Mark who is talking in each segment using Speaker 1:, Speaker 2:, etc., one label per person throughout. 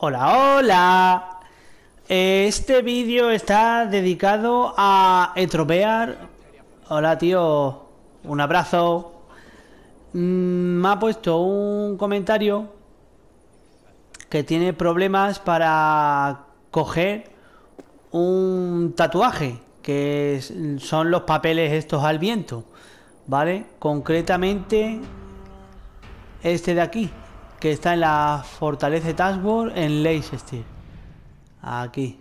Speaker 1: Hola, hola. Este vídeo está dedicado a etropear. Hola, tío. Un abrazo. Mm, me ha puesto un comentario que tiene problemas para coger un tatuaje, que son los papeles estos al viento, ¿vale? Concretamente este de aquí, que está en la fortaleza Tashboard en Leicester. Aquí.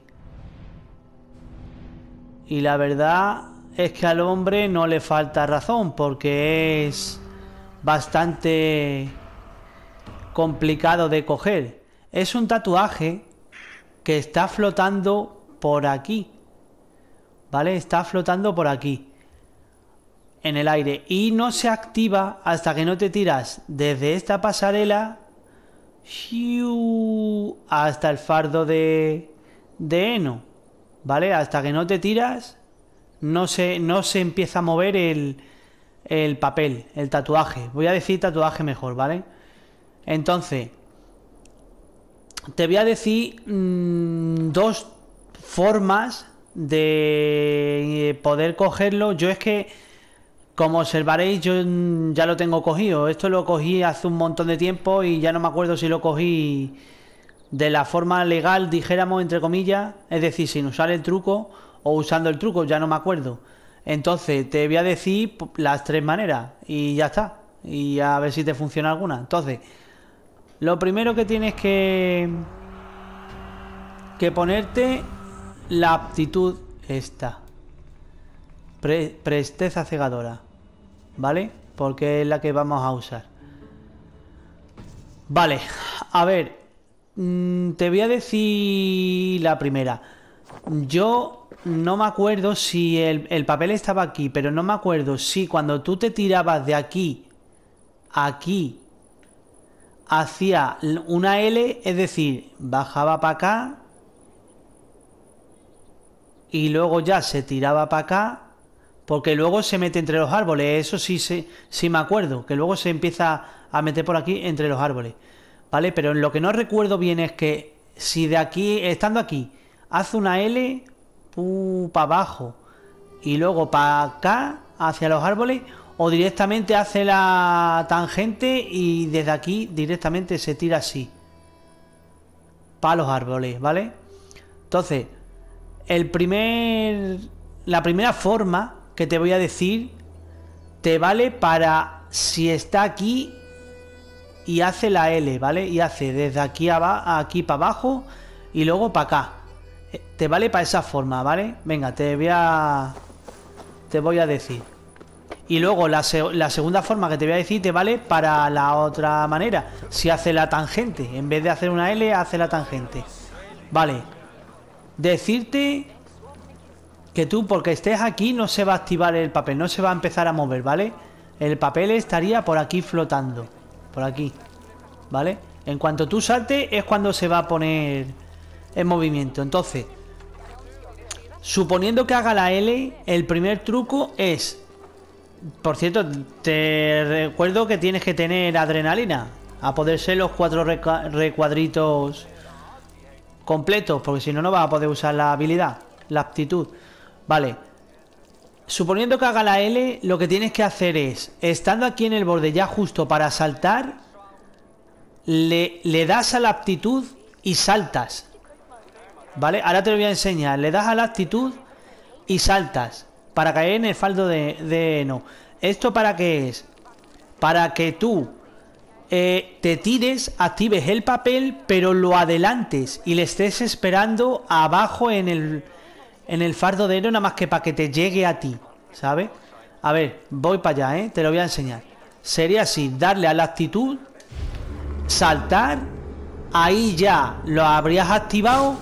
Speaker 1: Y la verdad es que al hombre no le falta razón, porque es bastante complicado de coger. Es un tatuaje que está flotando por aquí. ¿Vale? Está flotando por aquí. En el aire. Y no se activa hasta que no te tiras desde esta pasarela hasta el fardo de, de heno. ¿Vale? Hasta que no te tiras, no se, no se empieza a mover el, el papel, el tatuaje. Voy a decir tatuaje mejor, ¿vale? Entonces, te voy a decir mm, dos formas de eh, poder cogerlo. Yo es que, como observaréis, yo mm, ya lo tengo cogido. Esto lo cogí hace un montón de tiempo y ya no me acuerdo si lo cogí de la forma legal, dijéramos, entre comillas. Es decir, sin usar el truco o usando el truco, ya no me acuerdo. Entonces, te voy a decir las tres maneras y ya está. Y a ver si te funciona alguna. Entonces... Lo primero que tienes que... Que ponerte la aptitud esta. presteza cegadora. ¿Vale? Porque es la que vamos a usar. Vale. A ver. Mm, te voy a decir la primera. Yo no me acuerdo si el, el papel estaba aquí, pero no me acuerdo si cuando tú te tirabas de aquí, aquí hacía una L, es decir, bajaba para acá y luego ya se tiraba para acá porque luego se mete entre los árboles, eso sí, sí, sí me acuerdo, que luego se empieza a meter por aquí entre los árboles, ¿vale? Pero lo que no recuerdo bien es que si de aquí, estando aquí, hace una L, para abajo, y luego para acá, hacia los árboles, o directamente hace la tangente y desde aquí directamente se tira así. Para los árboles, ¿vale? Entonces, el primer, la primera forma que te voy a decir te vale para si está aquí y hace la L, ¿vale? Y hace desde aquí, aquí para abajo y luego para acá. Eh, te vale para esa forma, ¿vale? Venga, te voy a... Te voy a decir. Y luego la, segunda forma que te voy a decir te vale para la otra manera. Si hace la tangente, en vez de hacer una L, hace la tangente. Vale. Decirte que tú, porque estés aquí, no se va a activar el papel, no se va a empezar a mover, ¿vale? El papel estaría por aquí flotando. Por aquí. ¿Vale? En cuanto tú saltes es cuando se va a poner en movimiento. Entonces, suponiendo que haga la L, el primer truco es por cierto, te recuerdo que tienes que tener adrenalina. A poder ser los cuatro recuadritos completos, porque si no, no vas a poder usar la habilidad, la aptitud. Vale. Suponiendo que haga la L, lo que tienes que hacer es, estando aquí en el borde ya justo para saltar, le, le das a la aptitud y saltas. ¿Vale? Ahora te lo voy a enseñar. Le das a la aptitud y saltas para caer en el faldo de, heno. ¿Esto para qué es? Para que tú eh, te tires, actives el papel, pero lo adelantes y le estés esperando abajo en el, en el fardo de Eno, nada más que para que te llegue a ti, ¿sabes? A ver, voy para allá, ¿eh? Te lo voy a enseñar. Sería así, darle a la actitud, saltar, ahí ya lo habrías activado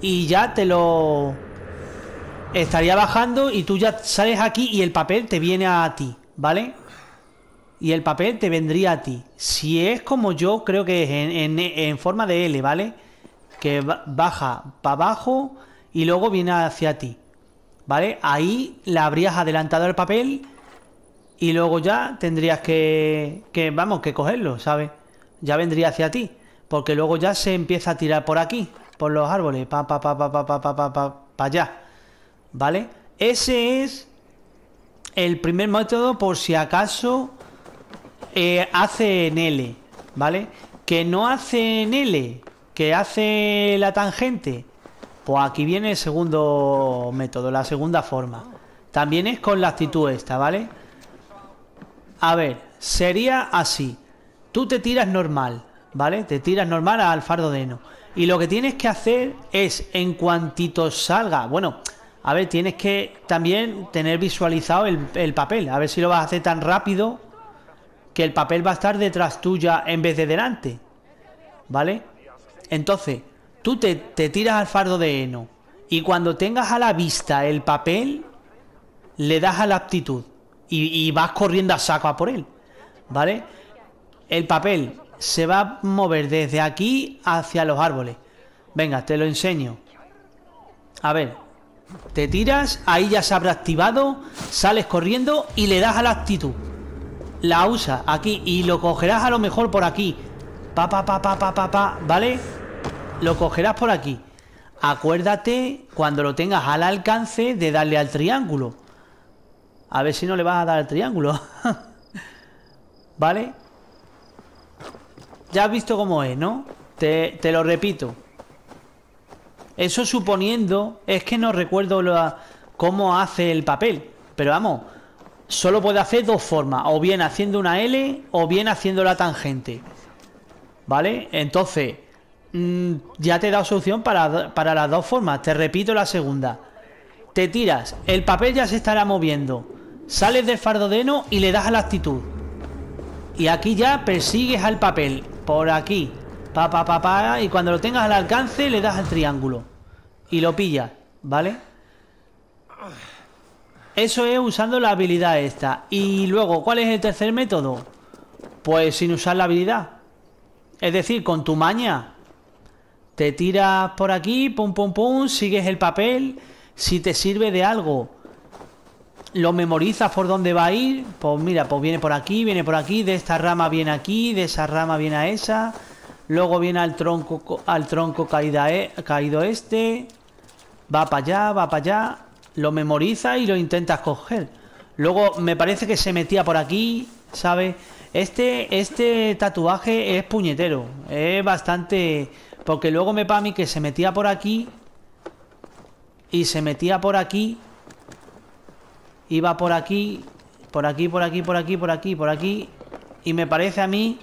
Speaker 1: y ya te lo estaría bajando y tú ya sales aquí y el papel te viene a ti, ¿vale? Y el papel te vendría a ti. Si es como yo creo que es, en, forma de L, ¿vale? Que baja para abajo y luego viene hacia ti, ¿vale? Ahí la habrías adelantado el papel y luego ya tendrías que, vamos, que cogerlo, ¿sabes? Ya vendría hacia ti. Porque luego ya se empieza a tirar por aquí, por los árboles, pa, pa, pa, pa, pa, pa, pa, pa, pa, pa allá. ¿Vale? Ese es el primer método por si acaso eh, hace en L, ¿vale? Que no hace en L, que hace la tangente. Pues aquí viene el segundo método, la segunda forma. También es con la actitud esta, ¿vale? A ver, sería así. Tú te tiras normal, ¿vale? Te tiras normal al fardo de heno Y lo que tienes que hacer es, en cuantitos salga, bueno, a ver, tienes que también tener visualizado el, papel. A ver si lo vas a hacer tan rápido que el papel va a estar detrás tuya en vez de delante. ¿Vale? Entonces, tú te, tiras al fardo de heno. Y cuando tengas a la vista el papel, le das a la aptitud. Y, y vas corriendo a saco a por él. ¿Vale? El papel se va a mover desde aquí hacia los árboles. Venga, te lo enseño. A ver, te tiras, ahí ya se habrá activado, sales corriendo y le das a la actitud. La usa aquí y lo cogerás a lo mejor por aquí. Pa, pa, pa, pa, pa, pa, ¿vale? Lo cogerás por aquí. Acuérdate, cuando lo tengas al alcance, de darle al triángulo. A ver si no le vas a dar al triángulo. ¿Vale? Ya has visto cómo es, ¿no? Te, te lo repito. Eso suponiendo, es que no recuerdo cómo hace el papel, pero vamos, solo puede hacer dos formas, o bien haciendo una L o bien haciendo la tangente. ¿Vale? Entonces, mm, ya te he dado solución para, para las dos formas, te repito la segunda. Te tiras, el papel ya se estará moviendo, sales del fardodeno y le das a la actitud. Y aquí ya persigues al papel, por aquí, pa, pa, y cuando lo tengas al alcance le das al triángulo y lo pillas, ¿vale? Eso es usando la habilidad esta. Y luego, ¿cuál es el tercer método? Pues sin usar la habilidad. Es decir, con tu maña. Te tiras por aquí, pum, pum, pum, sigues el papel. Si te sirve de algo, lo memorizas por dónde va a ir. Pues mira, pues viene por aquí, viene por aquí, de esta rama viene aquí, de esa rama viene a esa. Luego viene al tronco, al tronco e, caído este va para allá, va para allá, lo memoriza y lo intenta coger. Luego me parece que se metía por aquí, ¿sabes? Este, este tatuaje es puñetero, es bastante... Porque luego me para mí que se metía por aquí y se metía por aquí, iba por aquí, por aquí, por aquí, por aquí, por aquí, por aquí, y me parece a mí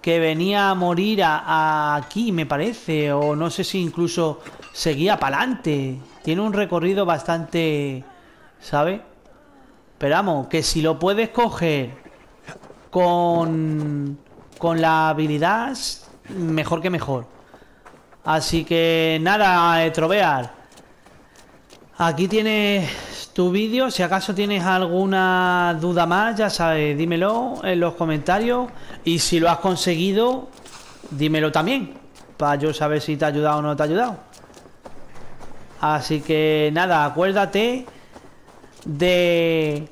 Speaker 1: que venía a morir aquí, me parece, o no sé si incluso seguía para adelante. Tiene un recorrido bastante, ¿sabe? Esperamos que si lo puedes coger con con la habilidad mejor que mejor. Así que nada, trovear. Aquí tienes tu vídeo. Si acaso tienes alguna duda más, ya sabes, dímelo en los comentarios. Y si lo has conseguido, dímelo también. Para yo saber si te ha ayudado o no te ha ayudado. Así que nada, acuérdate de...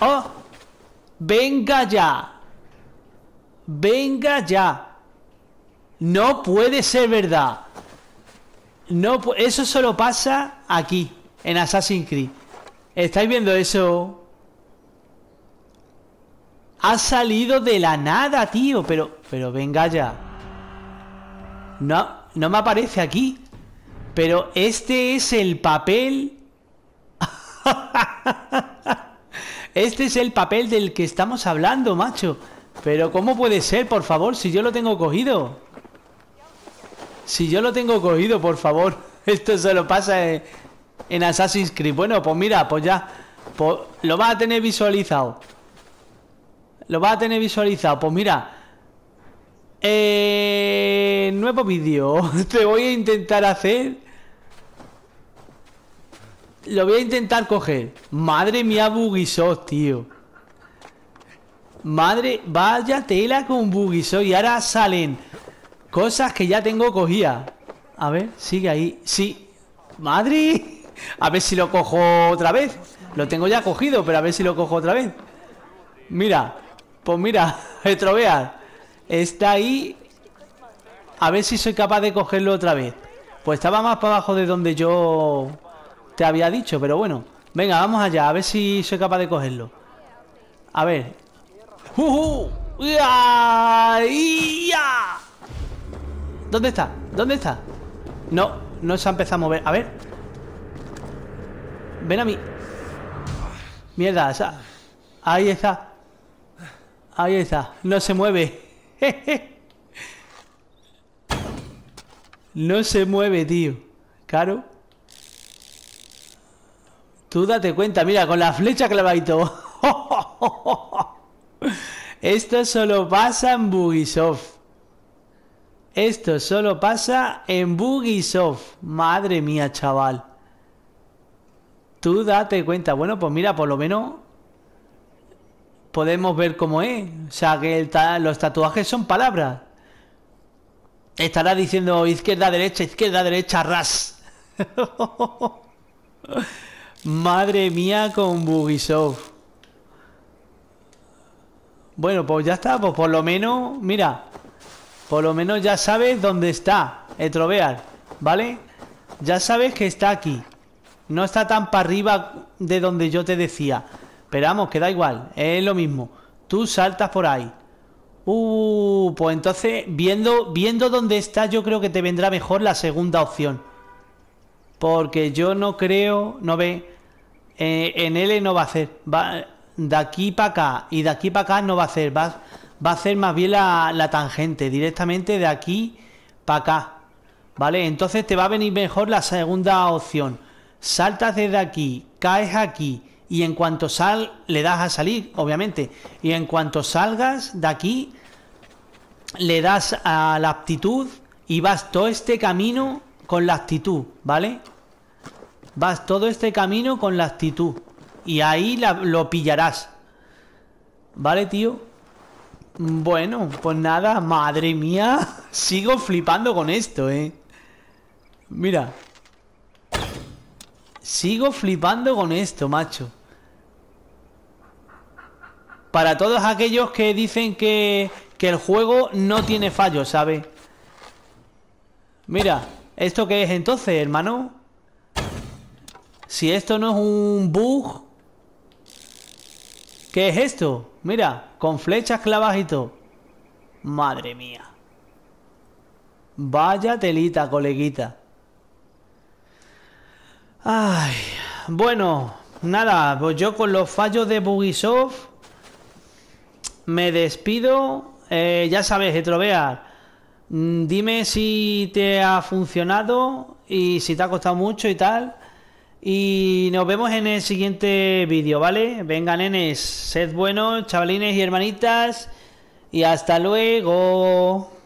Speaker 1: ¡Oh! ¡Venga ya! ¡Venga ya! No puede ser verdad. No, eso solo pasa aquí, en Assassin's Creed. ¿Estáis viendo eso? Ha salido de la nada, tío. Pero, pero venga ya. No, no me aparece aquí. Pero este es el papel... este es el papel del que estamos hablando, macho. Pero ¿cómo puede ser, por favor, si yo lo tengo cogido? Si yo lo tengo cogido, por favor. Esto se lo pasa en, Assassin's Creed. Bueno, pues mira, pues ya. Pues, lo va a tener visualizado. Lo va a tener visualizado. Pues mira. Eh, nuevo vídeo. Te voy a intentar hacer lo voy a intentar coger. Madre mía, Bugisoft, tío. Madre, vaya tela con Bugisoft. Y ahora salen cosas que ya tengo cogidas. A ver, sigue ahí. Sí. Madre. A ver si lo cojo otra vez. Lo tengo ya cogido, pero a ver si lo cojo otra vez. Mira. Pues mira, retrovear. Está ahí. A ver si soy capaz de cogerlo otra vez. Pues estaba más para abajo de donde yo te había dicho, pero bueno. Venga, vamos allá, a ver si soy capaz de cogerlo. A ver. ¿Dónde está? ¿Dónde está? No, no se ha empezado a mover. A ver. Ven a mí. Mierda, o ahí está. Ahí está. No se mueve. no se mueve, tío. Caro. Tú date cuenta, mira, con la flecha clavadito. Esto solo pasa en Bugisoft. Esto solo pasa en Bugisoft. Madre mía, chaval. Tú date cuenta. Bueno, pues mira, por lo menos podemos ver cómo es. O sea, que los tatuajes son palabras. Estará diciendo izquierda, derecha, izquierda, derecha, ras. Madre mía con Bugisoft. Bueno, pues ya está, pues por lo menos, mira, por lo menos ya sabes dónde está Etrobear, ¿vale? Ya sabes que está aquí. No está tan para arriba de donde yo te decía. Pero vamos, que da igual, es lo mismo. Tú saltas por ahí. Uh, pues entonces, viendo, viendo dónde está, yo creo que te vendrá mejor la segunda opción. Porque yo no creo, no ve, eh, en L no va a hacer. Va, de aquí para acá y de aquí para acá no va a hacer. Va, va a hacer más bien la, tangente, directamente de aquí para acá. ¿Vale? Entonces te va a venir mejor la segunda opción. Saltas desde aquí, caes aquí y en cuanto sal, le das a salir, obviamente. Y en cuanto salgas de aquí, le das a la aptitud y vas todo este camino con la actitud, ¿vale? Vas todo este camino con la actitud. Y ahí lo pillarás. ¿Vale, tío? Bueno, pues nada, madre mía. Sigo flipando con esto, eh. Mira. Sigo flipando con esto, macho. Para todos aquellos que dicen que, que el juego no tiene fallos, ¿sabes? Mira, ¿esto qué es entonces, hermano? Si esto no es un bug... ¿Qué es esto? Mira, con flechas clavajito. Madre mía. Vaya telita, coleguita. Ay, bueno, nada, pues yo con los fallos de Bugisoft me despido. Eh, ya sabes, Etrovear, mm, dime si te ha funcionado y si te ha costado mucho y tal. Y nos vemos en el siguiente vídeo, ¿vale? Venga, nenes, sed buenos, chavalines y hermanitas. Y hasta luego.